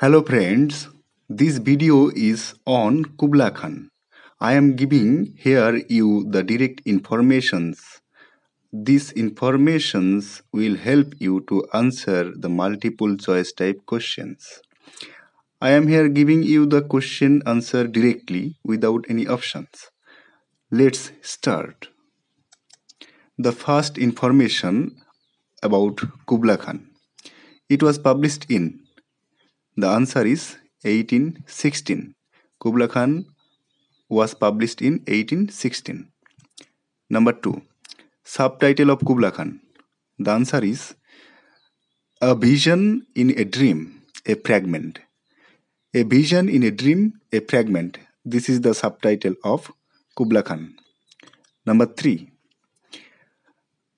Hello friends, this video is on Kubla Khan. I am giving here you the direct informations. These informations will help you to answer the multiple choice type questions. I am here giving you the question answer directly without any options. Let's start. The first information about Kubla Khan. It was published in the answer is 1816. Kubla Khan was published in 1816. Number 2. Subtitle of Kubla Khan. The answer is A Vision in a Dream, a Fragment. A Vision in a Dream, a Fragment. This is the subtitle of Kubla Khan. Number 3.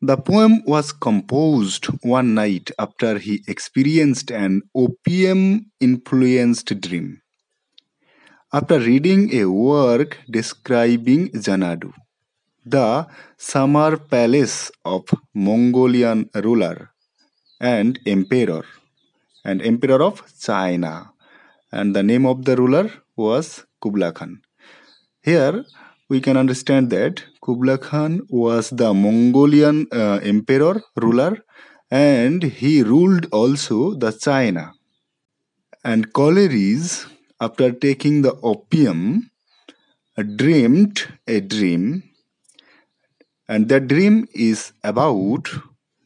The poem was composed one night after he experienced an opium influenced dream. After reading a work describing Janadu, the summer palace of Mongolian ruler and emperor, and emperor of China, and the name of the ruler was Kublai Khan. Here, we can understand that Kublai Khan was the Mongolian uh, emperor ruler and he ruled also the China. And Coleridge, after taking the opium, dreamed a dream, and that dream is about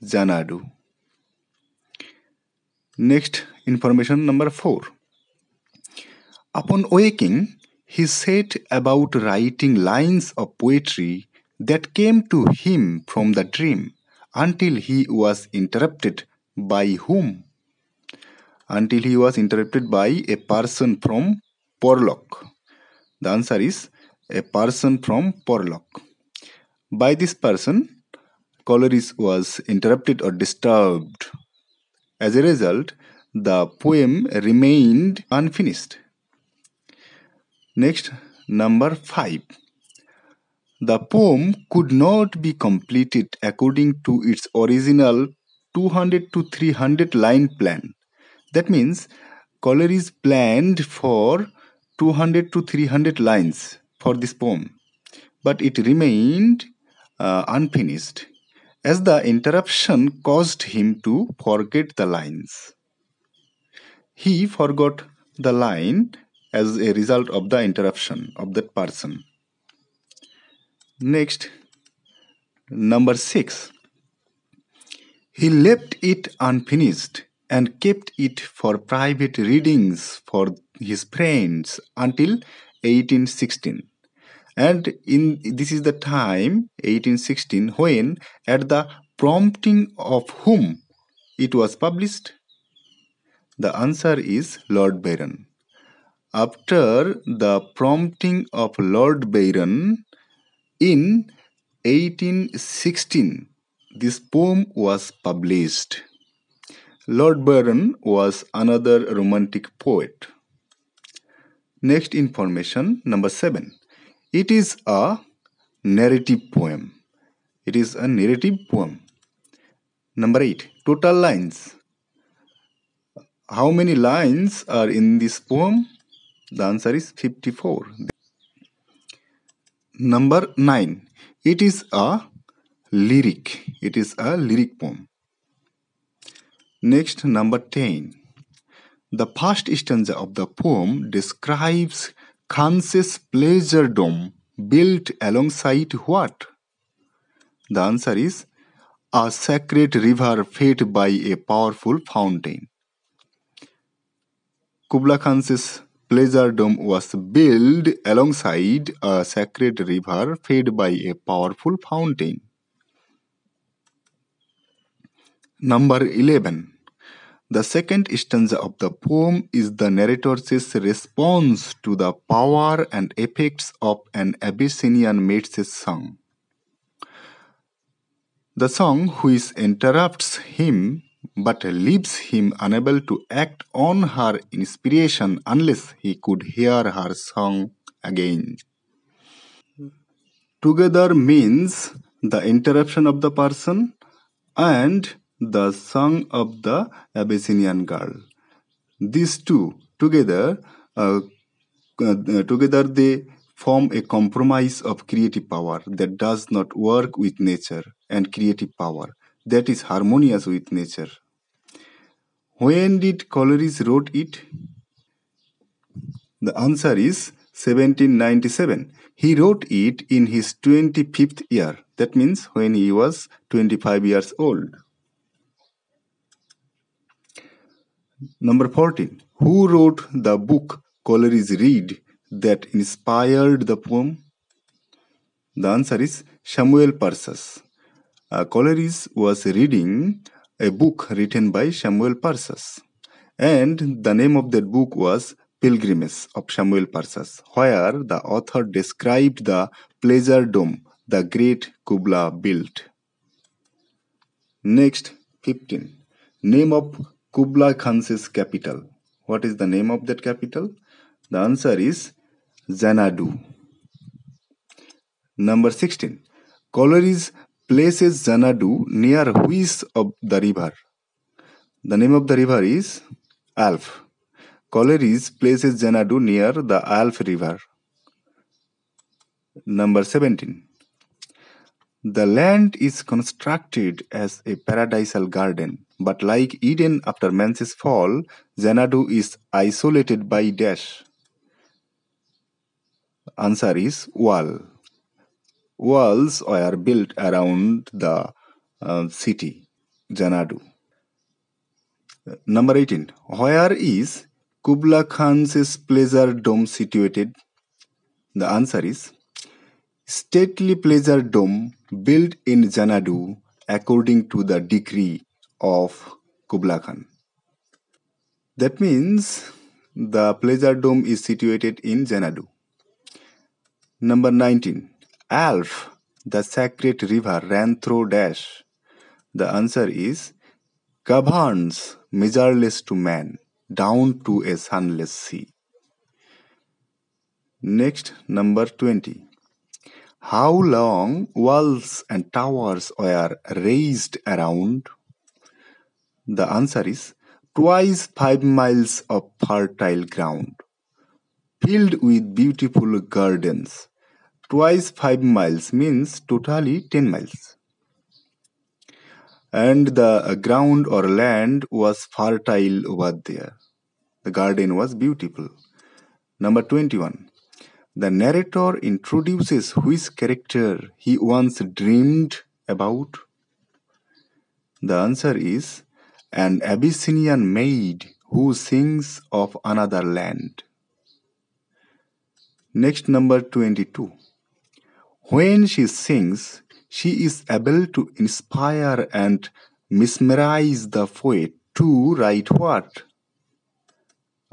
Janadu. Next, information number four. Upon waking, he set about writing lines of poetry that came to him from the dream until he was interrupted by whom? Until he was interrupted by a person from Porlock. The answer is a person from Porlock. By this person, Coleridge was interrupted or disturbed. As a result, the poem remained unfinished. Next, number five. The poem could not be completed according to its original 200 to 300 line plan. That means Coleridge planned for 200 to 300 lines for this poem, but it remained uh, unfinished as the interruption caused him to forget the lines. He forgot the line as a result of the interruption of that person. Next, number 6. He left it unfinished and kept it for private readings for his friends until 1816 and in this is the time 1816 when at the prompting of whom it was published the answer is lord byron after the prompting of Lord Byron in 1816, this poem was published. Lord Byron was another romantic poet. Next information, number seven. It is a narrative poem. It is a narrative poem. Number eight, total lines. How many lines are in this poem? The answer is 54. Number 9. It is a lyric. It is a lyric poem. Next, number 10. The first stanza of the poem describes Kansas pleasure dome built alongside what? The answer is a sacred river fed by a powerful fountain. Kubla Khan's pleasure dome was built alongside a sacred river fed by a powerful fountain. Number 11. The second stanza of the poem is the narrator's response to the power and effects of an Abyssinian maid's song. The song, which interrupts him, but leaves him unable to act on her inspiration unless he could hear her song again. Together means the interruption of the person and the song of the Abyssinian girl. These two together, uh, uh, together they form a compromise of creative power that does not work with nature and creative power that is harmonious with nature. When did Coleridge wrote it? The answer is 1797. He wrote it in his 25th year. That means when he was 25 years old. Number 14. Who wrote the book Coleridge Read that inspired the poem? The answer is Samuel Parsons. Uh, Coleridge was reading a book written by Samuel Parsons. And the name of that book was Pilgrimage of Samuel Parsons, where the author described the pleasure dome the great Kubla built. Next, 15. Name of Kubla Khan's capital. What is the name of that capital? The answer is Xanadu. Number 16. is place is Xanadu near which of the river? The name of the river is Alf. Colliery's place is Xanadu near the Alf River. Number 17. The land is constructed as a paradisal garden, but like Eden after Man's fall, Xanadu is isolated by dash. Answer is wall walls were built around the uh, city, Janadu. Number 18. Where is Kubla Khan's pleasure dome situated? The answer is stately pleasure dome built in Janadu according to the decree of Kubla Khan. That means the pleasure dome is situated in Janadu. Number 19. Alf, the sacred river, ran through dash? The answer is governs measureless to man down to a sunless sea. Next, number 20. How long walls and towers were raised around? The answer is twice five miles of fertile ground, filled with beautiful gardens, twice 5 miles means totally 10 miles. And the ground or land was fertile over there. The garden was beautiful. Number 21. The narrator introduces which character he once dreamed about. The answer is an Abyssinian maid who sings of another land. Next, number 22. When she sings, she is able to inspire and mesmerize the poet to write what?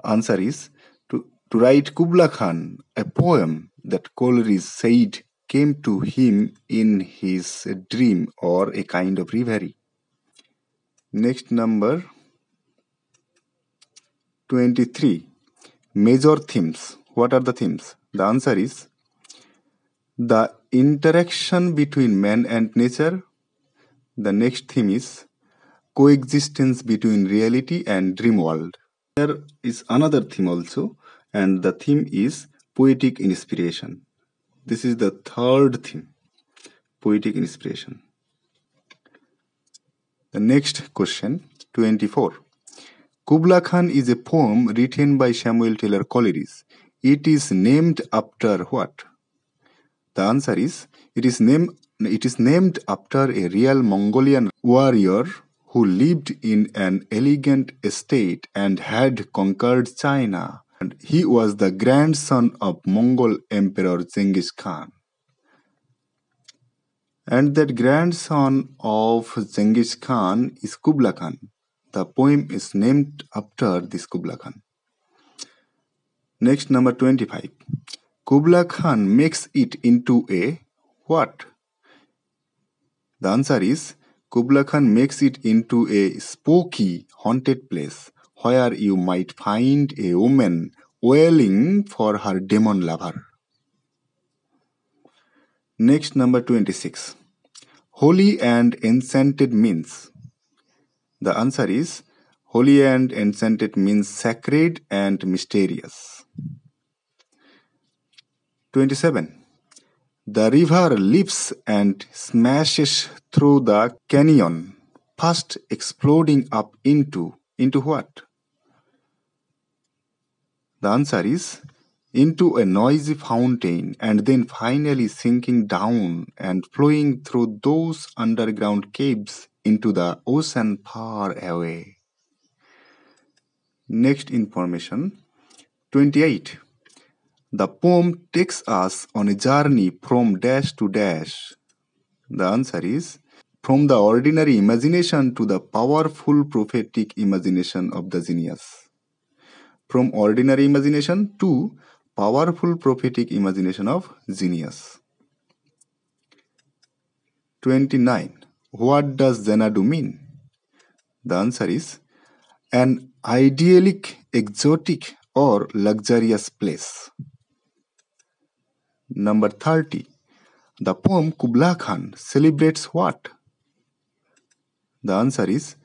Answer is to, to write Kubla Khan, a poem that Coleridge said came to him in his dream or a kind of reverie. Next number 23. Major themes. What are the themes? The answer is the interaction between man and nature. The next theme is coexistence between reality and dream world. There is another theme also, and the theme is poetic inspiration. This is the third theme poetic inspiration. The next question 24. Kubla Khan is a poem written by Samuel Taylor Coleridge. It is named after what? The answer is it is named it is named after a real Mongolian warrior who lived in an elegant estate and had conquered China. And he was the grandson of Mongol Emperor Genghis Khan. And that grandson of Genghis Khan is Kubla Khan. The poem is named after this Kubla Khan. Next, number 25. Kubla Khan makes it into a what? The answer is Kubla Khan makes it into a spooky haunted place where you might find a woman wailing for her demon lover. Next, number 26. Holy and enchanted means. The answer is holy and enchanted means sacred and mysterious. 27. The river leaps and smashes through the canyon, first exploding up into into what? The answer is into a noisy fountain and then finally sinking down and flowing through those underground caves into the ocean far away. Next information 28. The poem takes us on a journey from dash to dash. The answer is from the ordinary imagination to the powerful prophetic imagination of the genius. From ordinary imagination to powerful prophetic imagination of genius. 29. What does Zenadu mean? The answer is an idyllic, exotic, or luxurious place. Number 30. The poem Kubla Khan celebrates what? The answer is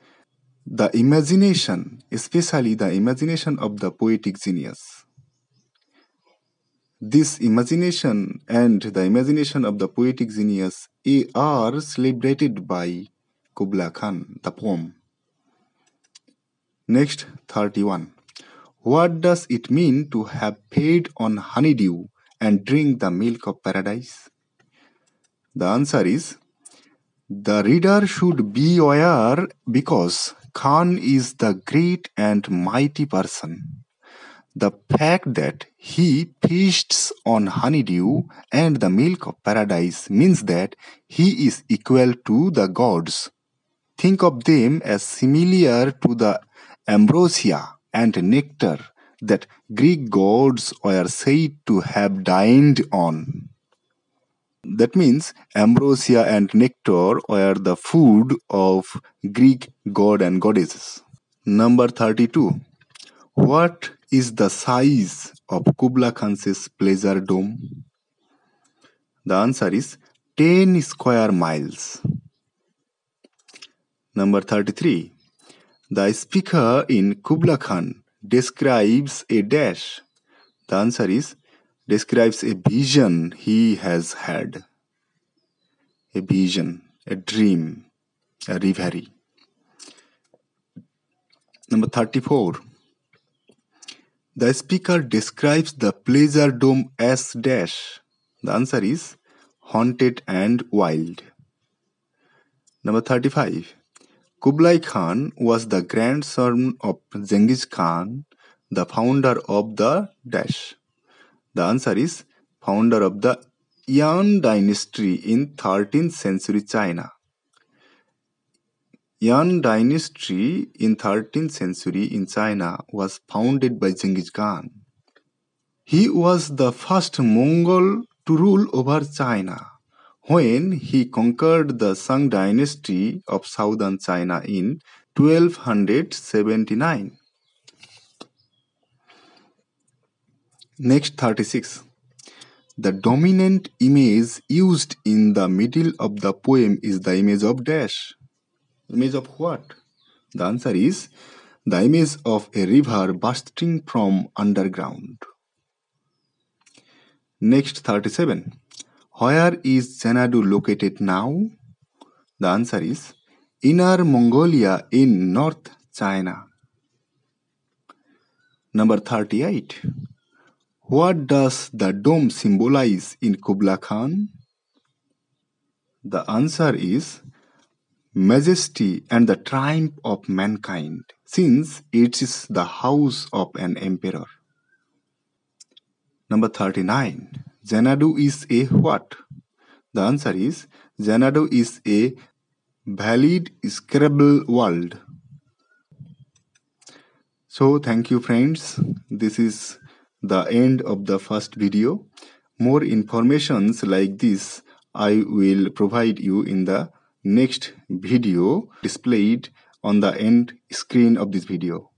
the imagination, especially the imagination of the poetic genius. This imagination and the imagination of the poetic genius are celebrated by Kubla Khan, the poem. Next, 31. What does it mean to have paid on honeydew and drink the milk of paradise? The answer is the reader should be aware because Khan is the great and mighty person. The fact that he feasts on honeydew and the milk of paradise means that he is equal to the gods. Think of them as similar to the ambrosia and nectar that Greek gods are said to have dined on. That means ambrosia and nectar were the food of Greek god and goddesses. Number 32. What is the size of Kubla Khan's pleasure dome? The answer is 10 square miles. Number 33. The speaker in Kubla Khan describes a dash? The answer is describes a vision he has had. A vision, a dream, a reverie. Number 34. The speaker describes the pleasure dome as dash. The answer is haunted and wild. Number 35. Kublai Khan was the grandson of Genghis Khan, the founder of the dash. The answer is founder of the Yan dynasty in 13th century China. Yan dynasty in 13th century in China was founded by Genghis Khan. He was the first Mongol to rule over China. When he conquered the Song dynasty of southern China in 1279. Next 36. The dominant image used in the middle of the poem is the image of dash. Image of what? The answer is the image of a river bursting from underground. Next 37. Where is Xanadu located now? The answer is Inner Mongolia in North China. Number 38. What does the dome symbolize in Kubla Khan? The answer is majesty and the triumph of mankind, since it is the house of an emperor. Number 39. Xanadu is a what? The answer is Xanadu is a valid Scrabble world. So thank you friends. This is the end of the first video. More informations like this I will provide you in the next video displayed on the end screen of this video.